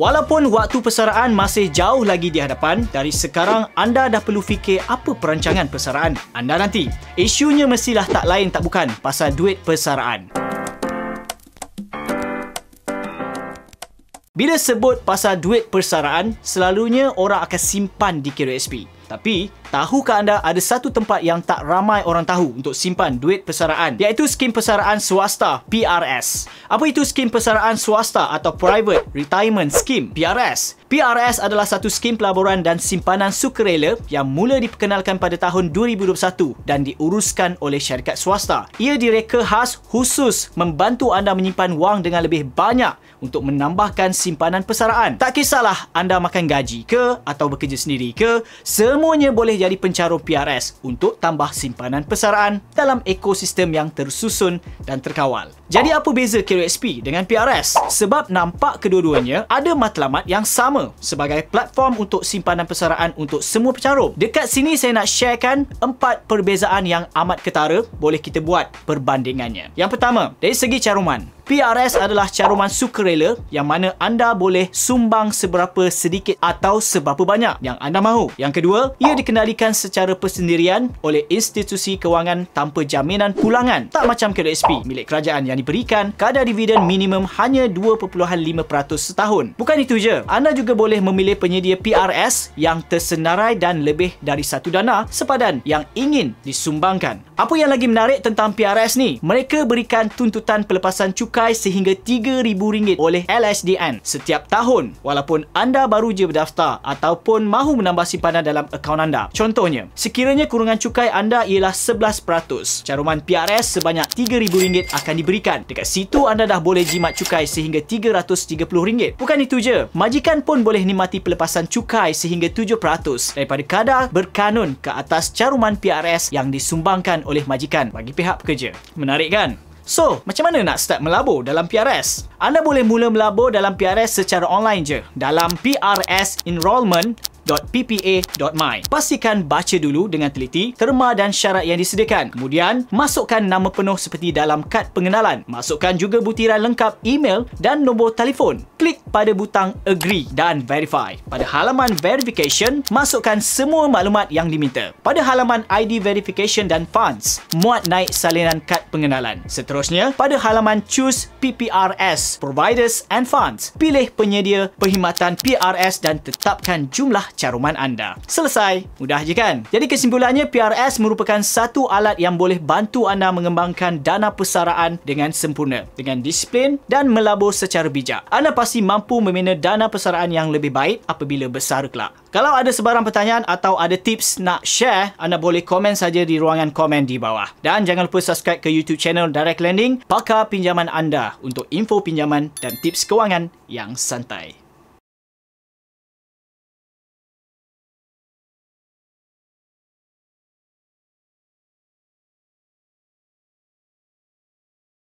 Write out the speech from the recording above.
Walaupun waktu persaraan masih jauh lagi di hadapan, dari sekarang anda dah perlu fikir apa perancangan persaraan anda nanti. Isunya mestilah tak lain tak bukan pasal duit persaraan. Bila sebut pasal duit persaraan, selalunya orang akan simpan di KWSP. Tapi, tahukah anda ada satu tempat yang tak ramai orang tahu untuk simpan duit persaraan iaitu skim persaraan swasta PRS. Apa itu skim persaraan swasta atau Private Retirement Scheme PRS? PRS adalah satu skim pelaburan dan simpanan sukarela yang mula diperkenalkan pada tahun 2021 dan diuruskan oleh syarikat swasta. Ia direka khas khusus membantu anda menyimpan wang dengan lebih banyak untuk menambahkan simpanan persaraan. Tak kisahlah anda makan gaji ke atau bekerja sendiri ke, semuanya boleh jadi pencarum PRS untuk tambah simpanan persaraan dalam ekosistem yang tersusun dan terkawal. Jadi apa beza QXP dengan PRS? Sebab nampak kedua-duanya ada matlamat yang sama sebagai platform untuk simpanan persaraan untuk semua pencarum. Dekat sini saya nak sharekan empat perbezaan yang amat ketara boleh kita buat perbandingannya. Yang pertama, dari segi caruman. PRS adalah caruman sukarela yang mana anda boleh sumbang seberapa sedikit atau seberapa banyak yang anda mahu. Yang kedua, ia dikendalikan secara persendirian oleh institusi kewangan tanpa jaminan pulangan. Tak macam KDSP milik kerajaan yang diberikan kadar dividen minimum hanya 2.5% setahun. Bukan itu je, anda juga boleh memilih penyedia PRS yang tersenarai dan lebih dari satu dana sepadan yang ingin disumbangkan. Apa yang lagi menarik tentang PRS ni? Mereka berikan tuntutan pelepasan cukai cukai sehingga RM3,000 oleh LSDN setiap tahun walaupun anda baru je berdaftar ataupun mahu menambah simpanan dalam akaun anda. Contohnya, sekiranya kurungan cukai anda ialah 11%, caruman PRS sebanyak RM3,000 akan diberikan. Dekat situ anda dah boleh jimat cukai sehingga RM330. Bukan itu je, majikan pun boleh nikmati pelepasan cukai sehingga 7% daripada kadar berkanun ke atas caruman PRS yang disumbangkan oleh majikan bagi pihak pekerja. Menarik kan? So, macam mana nak start melabur dalam PRS? Anda boleh mula melabur dalam PRS secara online je. Dalam PRS Enrollment, www.ppa.my. Pastikan baca dulu dengan teliti terma dan syarat yang disediakan. Kemudian, masukkan nama penuh seperti dalam kad pengenalan. Masukkan juga butiran lengkap email dan nombor telefon. Klik pada butang agree dan verify. Pada halaman verification, masukkan semua maklumat yang diminta. Pada halaman ID verification dan funds, muat naik salinan kad pengenalan. Seterusnya, pada halaman choose PPRS, providers and funds, pilih penyedia perkhidmatan PRS dan tetapkan jumlah caruman anda. Selesai. Mudah je kan? Jadi kesimpulannya PRS merupakan satu alat yang boleh bantu anda mengembangkan dana persaraan dengan sempurna dengan disiplin dan melabur secara bijak. Anda pasti mampu membina dana persaraan yang lebih baik apabila besar kelak. Kalau ada sebarang pertanyaan atau ada tips nak share, anda boleh komen saja di ruangan komen di bawah. Dan jangan lupa subscribe ke YouTube channel Direct Lending, pakar pinjaman anda untuk info pinjaman dan tips kewangan yang santai.